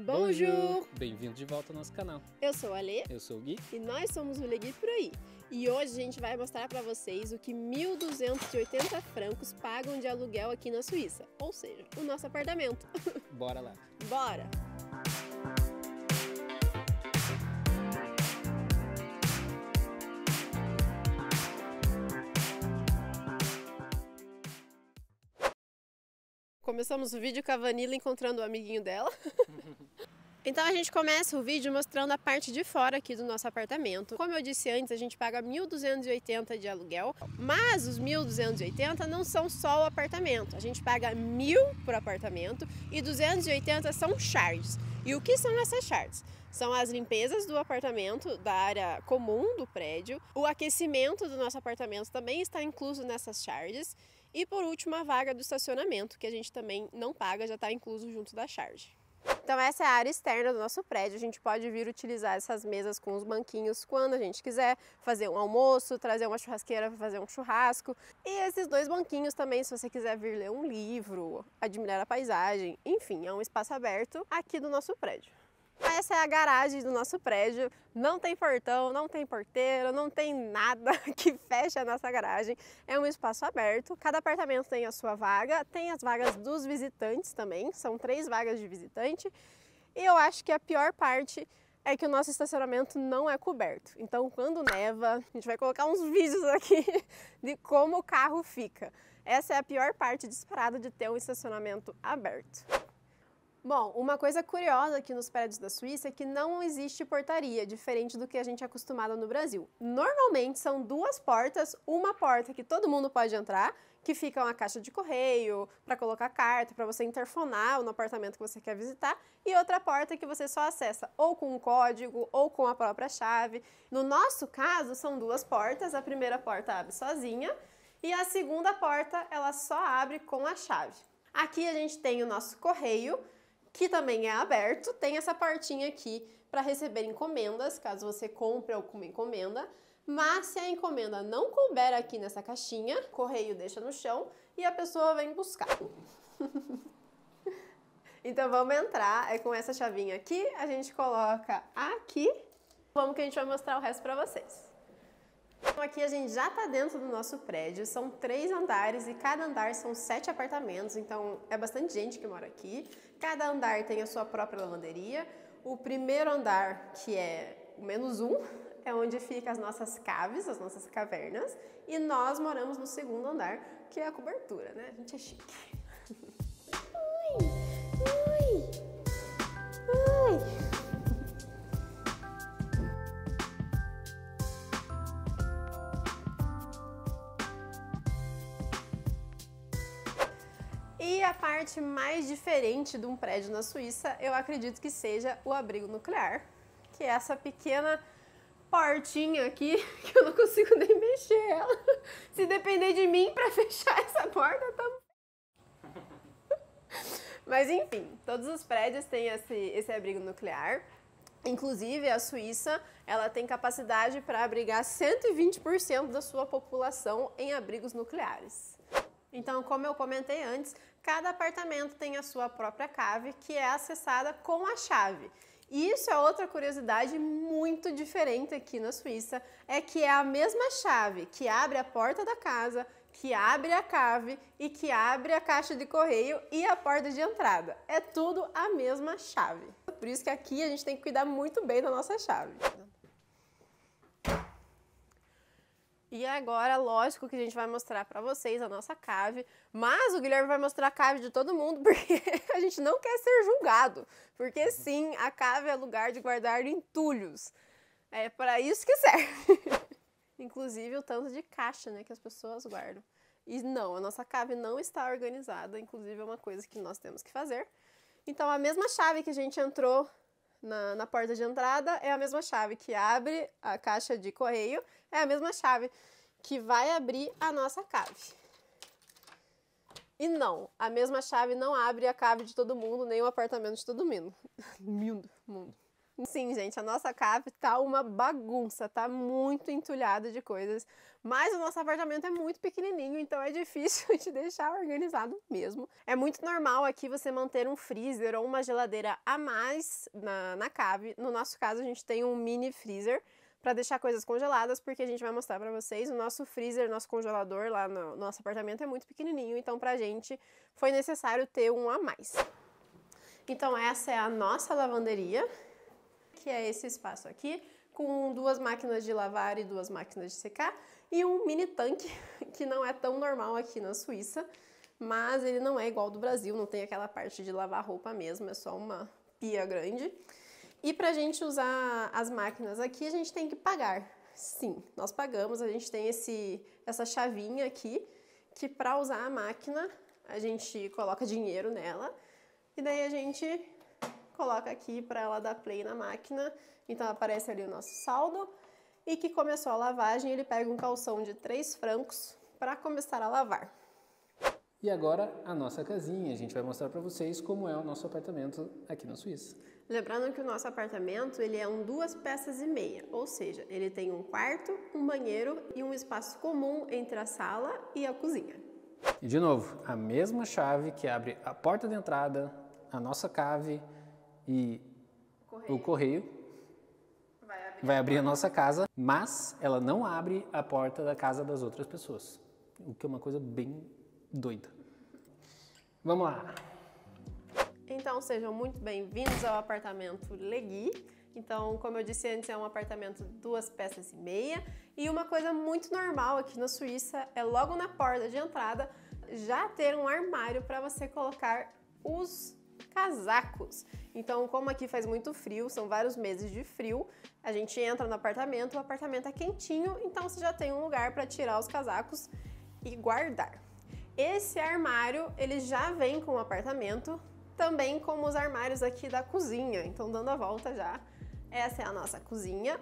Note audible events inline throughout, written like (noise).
Bonjour! Bem-vindo de volta ao nosso canal. Eu sou a Lê. Eu sou o Gui. E nós somos o Le Gui por aí. E hoje a gente vai mostrar para vocês o que 1.280 francos pagam de aluguel aqui na Suíça, ou seja, o nosso apartamento. (laughs) Bora lá! Bora! Começamos o vídeo com a Vanilla encontrando o amiguinho dela. (laughs) Então a gente começa o vídeo mostrando a parte de fora aqui do nosso apartamento. Como eu disse antes, a gente paga 1.280 de aluguel, mas os 1.280 não são só o apartamento. A gente paga 1.000 por apartamento e 280 são charges. E o que são essas charges? São as limpezas do apartamento, da área comum do prédio. O aquecimento do nosso apartamento também está incluso nessas charges. E por último, a vaga do estacionamento, que a gente também não paga, já está incluso junto da charge. Então essa é a área externa do nosso prédio. A gente pode vir utilizar essas mesas com os banquinhos quando a gente quiser, fazer um almoço, trazer uma churrasqueira para fazer um churrasco. E esses dois banquinhos também, se você quiser vir ler um livro, admirar a paisagem, enfim, é um espaço aberto aqui do nosso prédio. Essa é a garagem do nosso prédio, não tem portão, não tem porteiro, não tem nada (laughs) que feche a nossa garagem. É um espaço aberto, cada apartamento tem a sua vaga, tem as vagas dos visitantes também, são três vagas de visitante. E eu acho que a pior parte é que o nosso estacionamento não é coberto. Então, quando neva, a gente vai colocar uns vídeos aqui (laughs) de como o carro fica. Essa é a pior parte disparada de ter um estacionamento aberto. Bom, uma coisa curiosa aqui nos prédios da Suíça é que não existe portaria, diferente do que a gente é acostumado no Brasil. Normalmente são duas portas, uma porta que todo mundo pode entrar, que fica uma caixa de correio para colocar carta, para você interfonar no apartamento que você quer visitar, e outra porta que você só acessa ou com um código ou com a própria chave. No nosso caso, são duas portas, a primeira porta abre sozinha e a segunda porta ela só abre com a chave. Aqui a gente tem o nosso correio, que também é aberto, tem essa partinha aqui para receber encomendas, caso você compre alguma encomenda. Mas se a encomenda não couber aqui nessa caixinha, o correio deixa no chão e a pessoa vem buscar. (laughs) então vamos entrar, é com essa chavinha aqui, a gente coloca aqui. Vamos que a gente vai mostrar o resto para vocês. Então aqui a gente já está dentro do nosso prédio, são três andares e cada andar são sete apartamentos, então é bastante gente que mora aqui. Cada andar tem a sua própria lavanderia. O primeiro andar, que é o menos um, é onde ficam as nossas caves, as nossas cavernas, e nós moramos no segundo andar, que é a cobertura, né? A gente é chique. E a parte mais diferente de um prédio na Suíça, eu acredito que seja o abrigo nuclear, que é essa pequena portinha aqui (laughs) que eu não consigo nem mexer ela. Se depender de mim para (laughs) fechar essa porta, tá (laughs) Mas enfim, todos os prédios têm esse, esse abrigo nuclear. Inclusive, a Suíça ela tem capacidade para abrigar 120% da sua população em abrigos nucleares. Então, como eu comentei antes, cada apartamento tem a sua própria cave que é acessada com a chave. E isso é outra curiosidade muito diferente aqui na Suíça, é que é a mesma chave que abre a porta da casa, que abre a cave e que abre a caixa de correio e a porta de entrada. É tudo a mesma chave. Por isso que aqui a gente tem que cuidar muito bem da nossa chave. E agora, lógico que a gente vai mostrar para vocês a nossa cave, mas o Guilherme vai mostrar a cave de todo mundo (laughs) porque a gente não quer ser julgado. Porque sim, a cave é lugar de guardar entulhos. É para isso que serve. (laughs) Inclusive o tanto de caixa, né, que as pessoas guardam. E não, a nossa cave não está organizada, inclusive é uma coisa que nós temos que fazer. Então, a mesma chave que a gente entrou na, na porta de entrada é a mesma chave que abre a caixa de correio, é a mesma chave que vai abrir a nossa cave. E não, a mesma chave não abre a cave de todo mundo, nem o apartamento de todo mundo. (laughs) mundo, mundo. Sim, gente, a nossa cave tá uma bagunça, tá muito entulhado de coisas, mas o nosso apartamento é muito pequenininho, então é difícil (laughs) de deixar organizado mesmo. É muito normal aqui você manter um freezer ou uma geladeira a mais na, na cave. No nosso caso, a gente tem um mini freezer, para deixar coisas congeladas, porque a gente vai mostrar para vocês. O nosso freezer, nosso congelador lá no nosso apartamento é muito pequenininho, então para a gente foi necessário ter um a mais. Então essa é a nossa lavanderia que é esse espaço aqui, com duas máquinas de lavar e duas máquinas de secar, e um mini tanque, (laughs) que não é tão normal aqui na Suíça, mas ele não é igual ao do Brasil, não tem aquela parte de lavar roupa mesmo, é só uma pia grande. E para a gente usar as máquinas aqui, a gente tem que pagar. Sim, nós pagamos, a gente tem esse, essa chavinha aqui, que para usar a máquina, a gente coloca dinheiro nela, e daí a gente coloca aqui para ela dar play na máquina, então aparece ali o nosso saldo, e que começou a lavagem, ele pega um calção de 3 francos para começar a lavar. E agora a nossa casinha, a gente vai mostrar para vocês como é o nosso apartamento aqui na Suíça. Lembrando que o nosso apartamento ele é um duas peças e meia, ou seja, ele tem um quarto, um banheiro e um espaço comum entre a sala e a cozinha. E de novo, a mesma chave que abre a porta de entrada, a nossa cave, e correio. o correio vai abrir, vai abrir a nossa casa, mas ela não abre a porta da casa das outras pessoas, o que é uma coisa bem doida. Vamos lá. Então sejam muito bem-vindos ao apartamento Legui. Então, como eu disse antes, é um apartamento duas peças e meia. E uma coisa muito normal aqui na Suíça é logo na porta de entrada já ter um armário para você colocar os casacos. Então, como aqui faz muito frio, são vários meses de frio, a gente entra no apartamento, o apartamento é quentinho, então você já tem um lugar para tirar os casacos e guardar. Esse armário, ele já vem com o apartamento, também como os armários aqui da cozinha. Então, dando a volta já, essa é a nossa cozinha.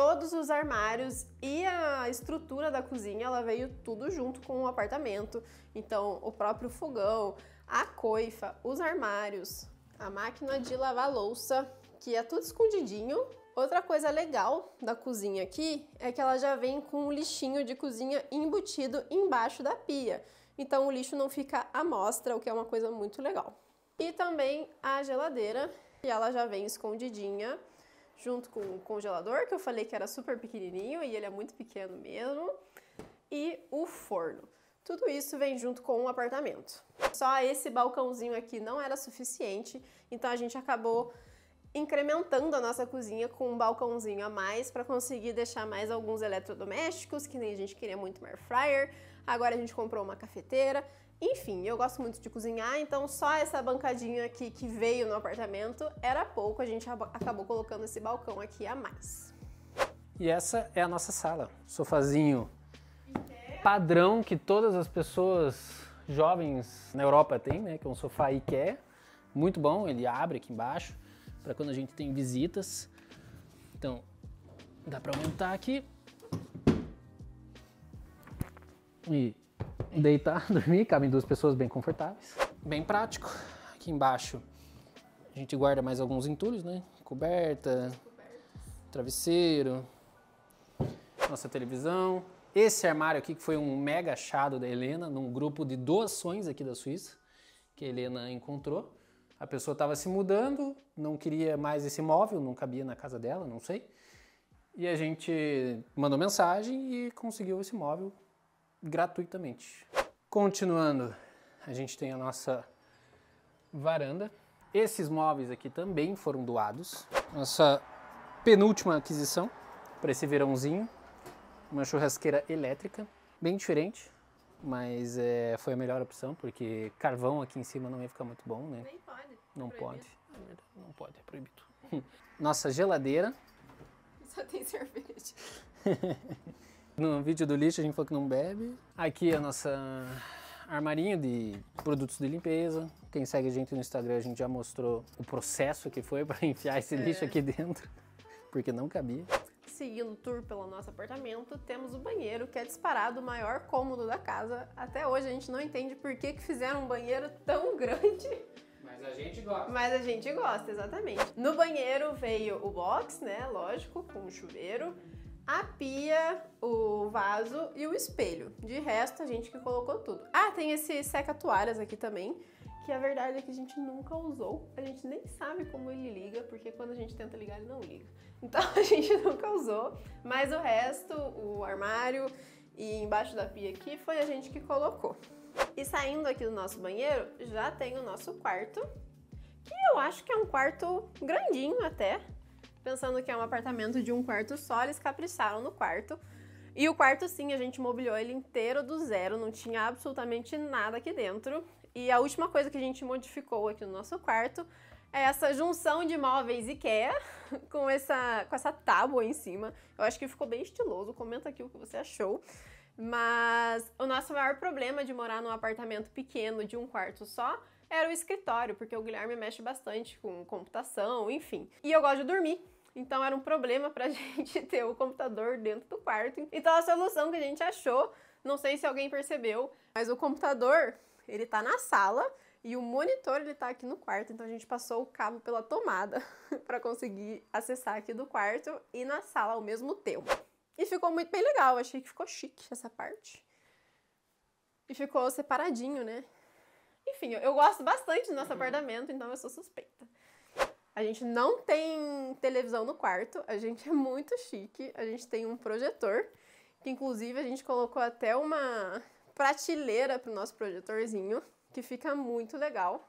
Todos os armários e a estrutura da cozinha, ela veio tudo junto com o apartamento. Então, o próprio fogão, a coifa, os armários, a máquina de lavar louça, que é tudo escondidinho. Outra coisa legal da cozinha aqui é que ela já vem com um lixinho de cozinha embutido embaixo da pia. Então o lixo não fica à mostra, o que é uma coisa muito legal. E também a geladeira, que ela já vem escondidinha junto com o congelador, que eu falei que era super pequenininho e ele é muito pequeno mesmo, e o forno. Tudo isso vem junto com o um apartamento. Só esse balcãozinho aqui não era suficiente, então a gente acabou incrementando a nossa cozinha com um balcãozinho a mais para conseguir deixar mais alguns eletrodomésticos, que nem a gente queria muito mais fryer. Agora a gente comprou uma cafeteira. Enfim, eu gosto muito de cozinhar, então só essa bancadinha aqui que veio no apartamento era pouco, a gente acabou colocando esse balcão aqui a mais. E essa é a nossa sala, sofazinho padrão que todas as pessoas jovens na Europa têm, né? Que é um sofá IKEA, muito bom, ele abre aqui embaixo para quando a gente tem visitas. Então, dá para aumentar aqui. E deitar, (laughs) dormir, cabem duas pessoas bem confortáveis. Bem prático. Aqui embaixo a gente guarda mais alguns entulhos, né? Coberta, travesseiro, nossa televisão. Esse armário aqui que foi um mega achado da Helena, num grupo de doações aqui da Suíça, que a Helena encontrou. A pessoa estava se mudando, não queria mais esse móvel, não cabia na casa dela, não sei. E a gente mandou mensagem e conseguiu esse móvel gratuitamente. Continuando, a gente tem a nossa varanda. Esses móveis aqui também foram doados. Nossa penúltima aquisição para esse verãozinho uma churrasqueira elétrica, bem diferente, mas é, foi a melhor opção, porque carvão aqui em cima não ia ficar muito bom, né? Nem pode. É não é pode. Não pode, é proibido. (laughs) Nossa geladeira. Só tem cerveja. (laughs) no vídeo do lixo a gente falou que não bebe. Aqui é a nossa armarinho de produtos de limpeza. Quem segue a gente no Instagram, a gente já mostrou o processo que foi para (laughs) enfiar esse é. lixo aqui dentro, porque não cabia seguindo o tour pelo nosso apartamento, temos o banheiro, que é disparado o maior cômodo da casa. Até hoje a gente não entende por que, que fizeram um banheiro tão (laughs) grande. Mas a gente gosta. Mas a gente gosta, exatamente. No banheiro veio o box, né? Lógico, com o chuveiro, a pia, o vaso e o espelho. De resto, a gente que colocou tudo. Ah, tem esse seca-toalhas aqui também que a verdade é que a gente nunca usou, a gente nem sabe como ele liga, porque quando a gente tenta ligar ele não liga. (laughs) Então a gente nunca usou, mas o resto, o armário e embaixo da pia aqui foi a gente que colocou. E saindo aqui do nosso banheiro, já tem o nosso quarto, que eu acho que é um quarto grandinho até, pensando que é um apartamento de um quarto só, eles capricharam no quarto. E o quarto, sim, a gente mobiliou ele inteiro do zero, não tinha absolutamente nada aqui dentro. E a última coisa que a gente modificou aqui no nosso quarto é essa junção de móveis IKEA (laughs) com essa, com essa tábua em cima. Eu acho que ficou bem estiloso. Comenta aqui o que você achou. Mas o nosso maior problema de morar num apartamento pequeno de um quarto só era o escritório, porque o Guilherme mexe bastante com computação, enfim. E eu gosto de dormir. Então era um problema pra (laughs) gente ter o computador dentro do quarto. Então a solução que a gente achou, não sei se alguém percebeu, mas o computador ele tá na sala e o monitor ele tá aqui no quarto, então a gente passou o cabo pela tomada (laughs) para conseguir acessar aqui do quarto e na sala ao mesmo tempo. E ficou muito bem legal, achei que ficou chique essa parte. E ficou separadinho, né? Enfim, eu gosto bastante do nosso uhum. apartamento, então eu sou suspeita. A gente não tem televisão no quarto, a gente (laughs) é muito chique, a gente tem um projetor, que inclusive a gente colocou até uma prateleira para o nosso projetorzinho, que fica muito legal.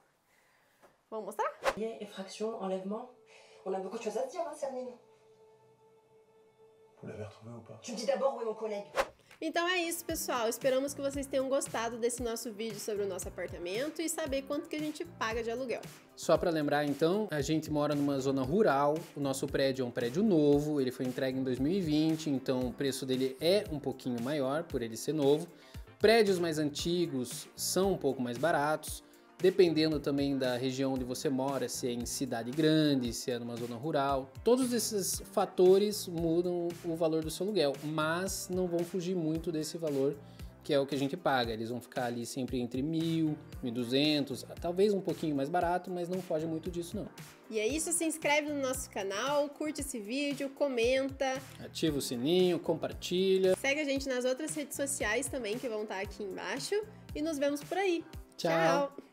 Vamos mostrar? enlèvement. On a beaucoup de choses à dire, hein, Cernine Vous l'avez retrouvé ou pas Tu me dis d'abord où est mon collègue. Então é isso, pessoal. Esperamos que vocês tenham gostado desse nosso vídeo sobre o nosso apartamento e saber quanto que a gente paga de aluguel. Só para lembrar, então, a gente mora numa zona rural. O nosso prédio é um prédio novo. Ele foi entregue em 2020, então o preço dele é um pouquinho maior por ele ser novo. Prédios mais antigos são um pouco mais baratos, dependendo também da região onde você mora, se é em cidade grande, se é numa zona rural. Todos esses fatores mudam o valor do seu aluguel, mas não vão fugir muito desse valor que é o que a gente paga. Eles vão ficar ali sempre entre mil, mil duzentos, talvez um pouquinho mais barato, mas não foge muito disso não. E é isso, se inscreve no nosso canal, curte esse vídeo, comenta, ativa o sininho, compartilha. Segue a gente nas outras redes sociais também que vão estar aqui embaixo e nos vemos por aí. Tchau. Tchau.